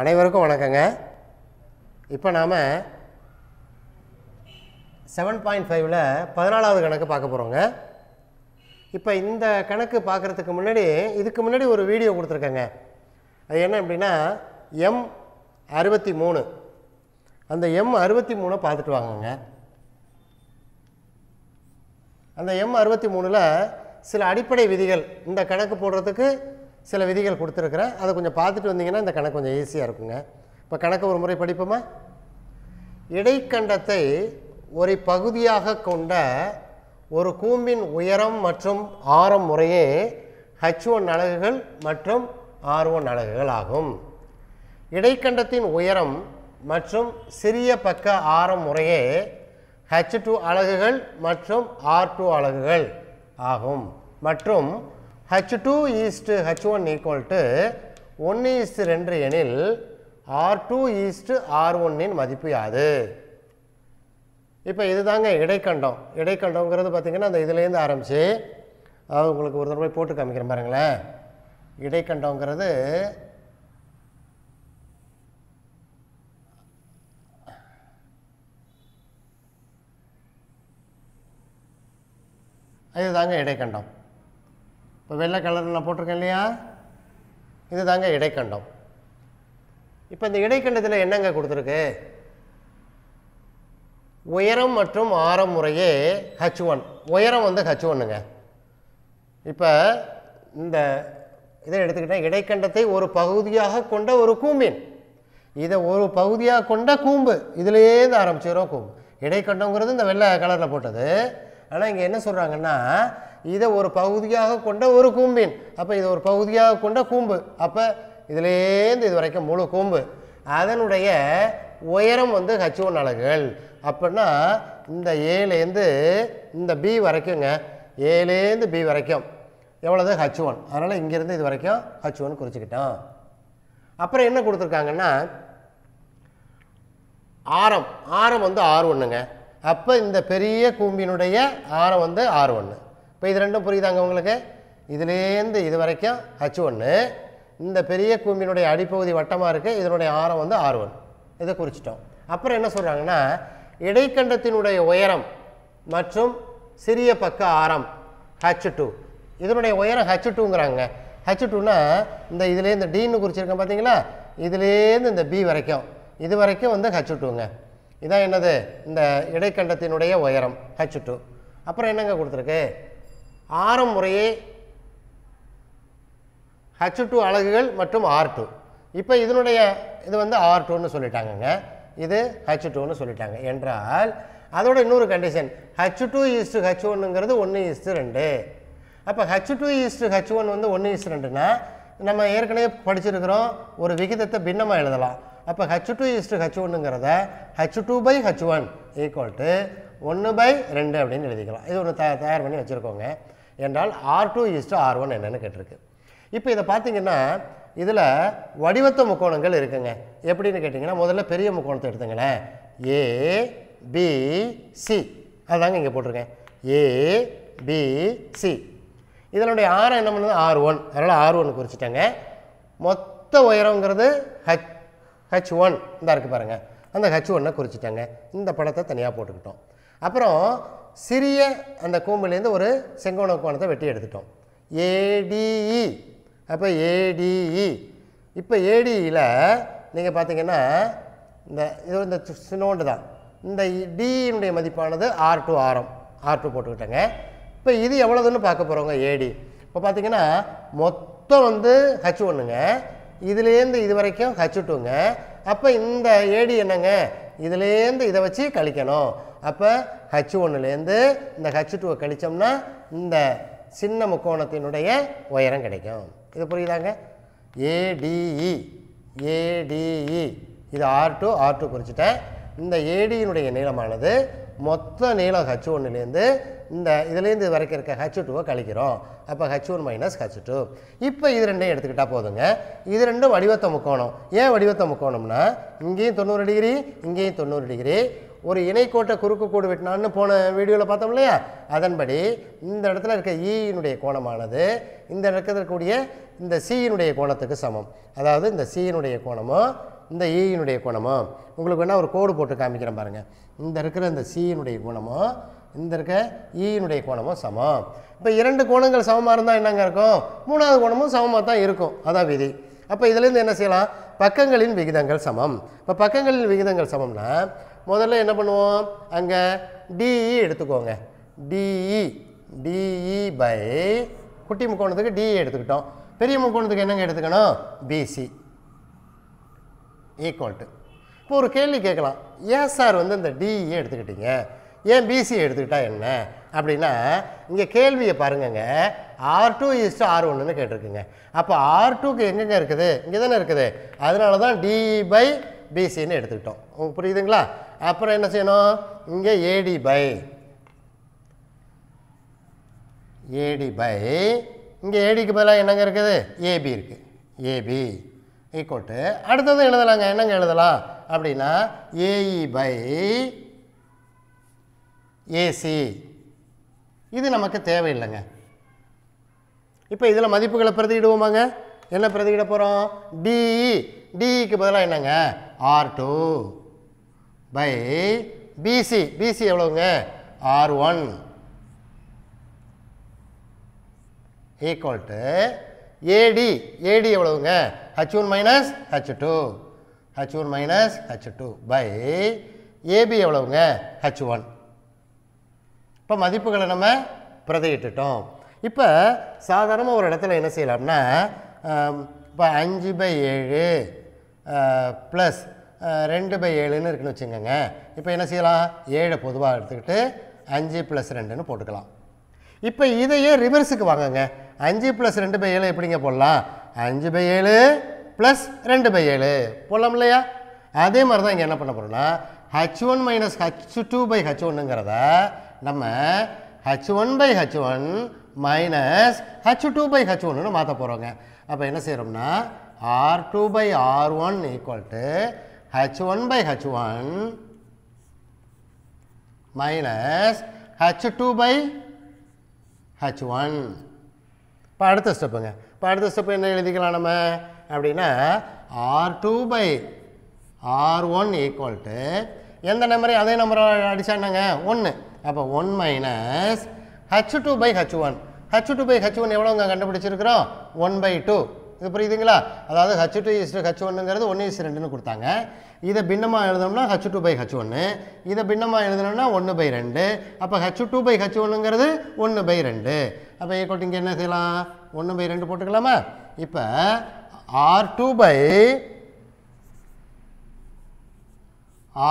அனைவருக்கும் வணக்கங்க இப்போ நாம் செவன் பாயிண்ட் ஃபைவ்ல பதினாலாவது கணக்கு பார்க்க போகிறோங்க இப்போ இந்த கணக்கு பார்க்குறதுக்கு முன்னாடி இதுக்கு முன்னாடி ஒரு வீடியோ கொடுத்துருக்கேங்க அது என்ன அப்படின்னா எம் அறுபத்தி மூணு அந்த எம் அறுபத்தி மூணை பார்த்துட்டு வாங்கங்க அந்த எம் அறுபத்தி மூணில் சில அடிப்படை விதிகள் இந்த கணக்கு போடுறதுக்கு சில விதிகள் கொடுத்துருக்குறேன் அதை கொஞ்சம் பார்த்துட்டு வந்தீங்கன்னா இந்த கணக்கு கொஞ்சம் ஈஸியாக இருக்குங்க இப்போ கணக்கு ஒரு முறை படிப்போமா இடைக்கண்டத்தை ஒரு பகுதியாக கொண்ட ஒரு கூம்பின் உயரம் மற்றும் ஆரம் முறையே ஹச் ஒன் அலகுகள் மற்றும் ஆர் ஒன் அலகுகள் ஆகும் இடைக்கண்டத்தின் உயரம் மற்றும் சிறிய பக்க ஆரம் முறையே ஹச் டூ அலகுகள் மற்றும் ஆர் டூ அலகுகள் ஆகும் மற்றும் H2 to H1 equal to 1 east 2 எனில் R2 to R1 இன் மதிப்பு யாது இப்போ இதுதாங்க இடைக்கண்டம் இடைக்கண்டங்கிறது பார்த்திங்கன்னா அந்த இதுலேருந்து ஆரம்பித்து உங்களுக்கு ஒரு தடவை போட்டு காமிக்கிறேன் பாருங்களேன் இடைக்கண்டங்கிறது இதுதாங்க இடைக்கண்டம் இப்போ வெள்ளை கலரில் நான் போட்டிருக்கேன் இல்லையா இது தாங்க இடைக்கண்டம் இப்போ இந்த இடைக்கண்டத்தில் என்னங்க கொடுத்துருக்கு உயரம் மற்றும் ஆரம் முறையே ஹச் ஒன் உயரம் வந்து ஹச் ஒன்னுங்க இப்போ இந்த இதை எடுத்துக்கிட்டால் இடைக்கண்டத்தை ஒரு பகுதியாக கொண்ட ஒரு கூம்பின் இதை ஒரு பகுதியாக கொண்ட கூம்பு இதிலேருந்து ஆரம்பிச்சிடும் கூம்பு இடைக்கண்டங்கிறது இந்த வெள்ளை கலரில் போட்டது ஆனால் இங்கே என்ன சொல்கிறாங்கன்னா இதை ஒரு பகுதியாக கொண்ட ஒரு கூம்பின் அப்போ இதை ஒரு பகுதியாக கொண்ட கூம்பு அப்போ இதுலேருந்து இது வரைக்கும் முழு கூம்பு அதனுடைய உயரம் வந்து ஹச் ஒன் அலகுகள் அப்படின்னா இந்த ஏலேருந்து இந்த பி வரைக்குங்க ஏலேருந்து பி வரைக்கும் எவ்வளோது ஹச் ஒன் அதனால் இங்கேருந்து இது வரைக்கும் ஹச் ஒன் குறிச்சிக்கிட்டோம் அப்புறம் என்ன கொடுத்துருக்காங்கன்னா ஆரம் ஆரம் வந்து ஆர் ஒன்றுங்க அப்போ இந்த பெரிய கூம்பினுடைய ஆரம் வந்து ஆறு ஒன்று இப்போ இது ரெண்டும் புரியுதாங்க உங்களுக்கு இதுலேருந்து இது வரைக்கும் ஹச் ஒன்று இந்த பெரிய கூம்பினுடைய அடிப்பகுதி வட்டமாக இருக்குது இதனுடைய ஆரம் வந்து ஆறு ஒன்று இதை குறிச்சிட்டோம் அப்புறம் என்ன சொல்கிறாங்கன்னா இடைக்கண்டத்தினுடைய உயரம் மற்றும் சிறிய பக்க ஆரம் ஹச் டூ இதனுடைய உயரம் ஹச் டூங்கிறாங்க ஹச் டூனா இந்த இதுலேருந்து டீன்னு குறிச்சிருக்கேன் பார்த்தீங்களா இதுலேருந்து இந்த பி வரைக்கும் இது வரைக்கும் வந்து ஹச் டூங்க இதான் என்னது இந்த இடைக்கண்டத்தினுடைய உயரம் ஹச் டூ அப்புறம் என்னங்க கொடுத்துருக்கு ஆரம் முறையே ஹச் டூ அலகுகள் மற்றும் ஆர் டூ இப்போ இதனுடைய இது வந்து ஆர் டூன்னு சொல்லிட்டாங்கங்க இது ஹச் டூன்னு சொல்லிட்டாங்க என்றால் அதோட இன்னொரு condition H two is to H ஒன்னுங்கிறது ஒன்று ஈஸ்டு ரெண்டு அப்போ H two is to H one வந்து ஒன்று ஈஸ்டு ரெண்டுன்னா நம்ம ஏற்கனவே படிச்சிருக்கிறோம் ஒரு விகிதத்தை பின்னமாக எழுதலாம் அப்போ ஹச் டூ இஸ்டு ஹச் ஒன்னுங்கிறத H two by H one equal to ஒன்று பை ரெண்டு அப்படின்னு எழுதிக்கலாம் இது ஒன்று த தயார் பண்ணி வச்சுருக்கோங்க என்றால் R two is to R one என்னென்னு கேட்டிருக்கு இப்போ இதை பார்த்தீங்கன்னா இதில் வடிவத்த முக்கோணங்கள் இருக்குங்க எப்படின்னு கேட்டிங்கன்னா முதல்ல பெரிய முக்கோணத்தை எடுத்துங்களேன் ஏ பி சி அதாங்க இங்கே போட்டிருக்கேன் ஏ பி சி இதனுடைய ஆரம் என்ன பண்ணுது ஆர் ஒன் அதனால் ஆர் ஒன் குறிச்சிட்டாங்க மொத்த உயரங்கிறது ஹச் ஹச் ஒன் இந்த இருக்குது பாருங்கள் அந்த ஹச் ஒன்னை குறிச்சிட்டாங்க இந்த படத்தை தனியாக போட்டுக்கிட்டோம் அப்புறம் சிறிய அந்த கூம்புலேருந்து ஒரு செங்கோண கோணத்தை வெட்டி எடுத்துட்டோம் ஏடிஇ e. அப்போ ஏடிஇ e. இப்போ ஏடிஇயில் e நீங்கள் பார்த்தீங்கன்னா இந்த இது இந்த சின்னோண்டு தான் இந்த டியினுடைய மதிப்பானது ஆர் டூ ஆரம் ஆர் டூ போட்டுக்கிட்டேங்க இப்போ இது எவ்வளோதுன்னு பார்க்க போகிறோங்க ஏடி இப்போ பார்த்தீங்கன்னா மொத்தம் வந்து ஹச் ஒன்றுங்க இதுலேருந்து இது வரைக்கும் ஹச் டூங்க அப்போ இந்த ஏடி என்னங்க இதுலேருந்து இதை வச்சு கழிக்கணும் அப்போ ஹச் ஒன்றுலேருந்து இந்த ஹச் டூவை கழித்தோம்னா இந்த சின்ன முக்கோணத்தினுடைய உயரம் கிடைக்கும் இது புரியுதாங்க ஏடிஇ ஏடிஇ e. e. இது ஆர் டூ ஆர் டூ குறிச்சிட்டேன் இந்த ஏடியினுடைய நீளமானது மொத்த நீளம் ஹச் ஒன்னுலேருந்து இந்த இதுலேருந்து வரைக்கும் இருக்க ஹச் டூவை கழிக்கிறோம் அப்போ H one minus H two இப்போ இது ரெண்டையும் எடுத்துக்கிட்டால் போதுங்க இது ரெண்டும் வடிவத்தை முக்கோணம் ஏன் வடிவத்தை முக்கோணம்னா இங்கேயும் தொண்ணூறு டிகிரி இங்கேயும் தொண்ணூறு டிகிரி ஒரு இணைக்கோட்டை குறுக்கு கூடு வெட்டினான்னு போன வீடியோவில் பார்த்தோம் இல்லையா அதன்படி இந்த இடத்துல இருக்க ஈயினுடைய e கோணமானது இந்த இடத்துல இருக்கக்கூடிய இந்த சீயினுடைய கோணத்துக்கு சமம் அதாவது இந்த சீயினுடைய கோணமும் இந்த ஈயினுடைய குணமும் உங்களுக்கு வேணால் ஒரு கோடு போட்டு காமிக்கிறேன் பாருங்கள் இந்த இருக்கிற இந்த சியினுடைய குணமும் இந்த இருக்க ஈயினுடைய e கோணமும் சமம் இப்போ இரண்டு கோணங்கள் சமமாக இருந்தால் என்னங்க இருக்கும் மூணாவது கோணமும் சமமாக தான் இருக்கும் அதான் விதி அப்போ இதுலேருந்து என்ன செய்யலாம் பக்கங்களின் விகிதங்கள் சமம் இப்போ பக்கங்களின் விகிதங்கள் சமம்னா முதல்ல என்ன பண்ணுவோம் அங்கே டிஇ e எடுத்துக்கோங்க டிஇ டிஇ பை குட்டி முக்கோணத்துக்கு டிஇ e எடுத்துக்கிட்டோம் பெரிய முக்கோணத்துக்கு என்னங்க எடுத்துக்கணும் பிசி ஈக்குவல் டு இப்போ ஒரு கேள்வி கேட்கலாம் ஏன் சார் வந்து இந்த டிஇ e எடுத்துக்கிட்டீங்க ஏன் பிசி எடுத்துக்கிட்டா என்ன அப்படின்னா இங்கே கேள்வியை பாருங்கங்க ஆர் டூ இஸ்டு ஆர் ஒன்றுன்னு கேட்டிருக்குங்க அப்போ ஆர் டூக்கு எங்கெங்க இருக்குது இங்கே தானே இருக்குது அதனால தான் டிஇ பை e பிசின்னு எடுத்துக்கிட்டோம் உங்களுக்கு புரியுதுங்களா அப்புறம் என்ன செய்யணும் இங்கே ஏடி பை ஏடி பை இங்கே ஏடிக்கு பதிலாக என்னங்க இருக்குது ஏபி இருக்குது ஏபி ஈக்குவட்டு e அடுத்தது எழுதலாங்க என்னங்க எழுதலாம் அப்படின்னா ஏஇ பை ஏசி இது நமக்கு தேவையில்லைங்க இப்போ இதில் மதிப்புகளை பிரதியிடுவோமாங்க என்ன பிரதியிட போகிறோம் டிஇ டிஇக்கு e. e பதிலாக என்னங்க R two by B C B C எவ்வளோங்க R one equal to A D A D எவ்வளவுங்க H one minus H two H one minus H two by A B எவ்வளவுங்க ஹச் ஒன் இப்போ மதிப்புகளை நம்ம பிரதையிட்டுட்டோம் இப்போ சாதாரணமாக ஒரு இடத்துல என்ன செய்யலாம்னா இப்போ அஞ்சு பை ஏழு ப்ளஸ் ரெண்டு பை ஏழுன்னு இருக்குன்னு வச்சுக்கோங்க இப்போ என்ன செய்யலாம் ஏழை பொதுவாக எடுத்துக்கிட்டு அஞ்சு ப்ளஸ் ரெண்டுன்னு போட்டுக்கலாம் இப்போ இதையே ரிவர்ஸுக்கு வாங்கங்க அஞ்சு ப்ளஸ் ரெண்டு பை ஏழு எப்படிங்க போடலாம் அஞ்சு பை ஏழு ப்ளஸ் ரெண்டு பை ஏழு போடலாம் இல்லையா அதே மாதிரி தான் இங்கே என்ன பண்ண போகிறோம்னா H one minus H two by H ஒன்னுங்கிறத நம்ம H one by H one minus H two by H ஒன்னு மாற்ற போகிறோங்க அப்போ என்ன செய்கிறோம்னா R two by R one equal to H one by H one minus H two by H one இப்போ அடுத்த ஸ்டெப்புங்க இப்போ அடுத்த ஸ்டெப் என்ன எழுதிக்கலாம் நம்ம அப்படின்னா R two by R one equal to எந்த நம்பரையும் அதே நம்பரை அடித்தாண்டாங்க ஒன்று அப்போ one minus H two by H one H two by H one எவ்வளோங்க கண்டுபிடிச்சிருக்கிறோம் ஒன் பை டூ இது புரியுதுங்களா அதாவது ஹச் டூ டூ ஹச் ஒன்னுங்கிறது ஒன்று இஸ் ரெண்டுன்னு கொடுத்தாங்க இதை பின்னமாக எழுதணும்னா ஹச் டூ பை ஹச் ஒன்று இதை பின்னமாக எழுதணும்னா ஒன்று பை ரெண்டு அப்போ ஹச் டூ பை ஹச் ஒன்றுங்கிறது ஒன்று பை ரெண்டு அப்போ ஈக்குவல் இங்கே என்ன செய்யலாம் ஒன்று பை ரெண்டு போட்டுக்கலாமா இப்போ R two by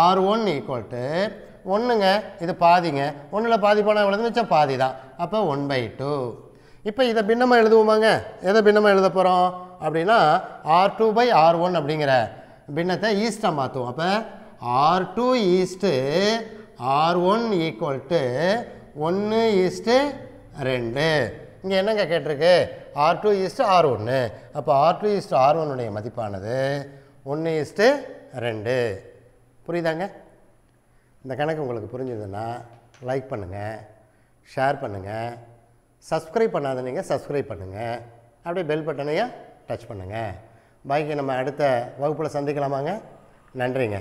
R one equal to ஒன்றுங்க இது பாதிங்க ஒன்றில் பாதி போனால் எவ்வளோ வச்சா பாதி தான் அப்போ ஒன் பை டூ இப்போ இதை பின்னமாக எழுதுவோமாங்க எதை பின்னமாக எழுத போகிறோம் அப்படின்னா R two by R one அப்படிங்கிற பின்னத்தை ஈஸ்ட்டாக மாற்றுவோம் அப்போ R two is to R one equal to ஒன்று ஈஸ்ட்டு ரெண்டு இங்கே என்னங்க கேட்டிருக்கு ஆர் டூ ஈஸ்ட்டு ஆர் ஒன்று அப்போ ஆர் டூ ஈஸ்ட்டு ஆர் ஒன்னுடைய மதிப்பானது ஒன்று ஈஸ்ட்டு ரெண்டு புரியுதாங்க இந்த கணக்கு உங்களுக்கு புரிஞ்சதுன்னா லைக் பண்ணுங்கள் ஷேர் பண்ணுங்கள் சப்ஸ்கிரைப் பண்ணாத நீங்கள் சப்ஸ்கிரைப் பண்ணுங்கள் அப்படியே பெல் பட்டனையும் டச் பண்ணுங்கள் பாக்கி நம்ம அடுத்த வகுப்பில் சந்திக்கலாமாங்க நன்றிங்க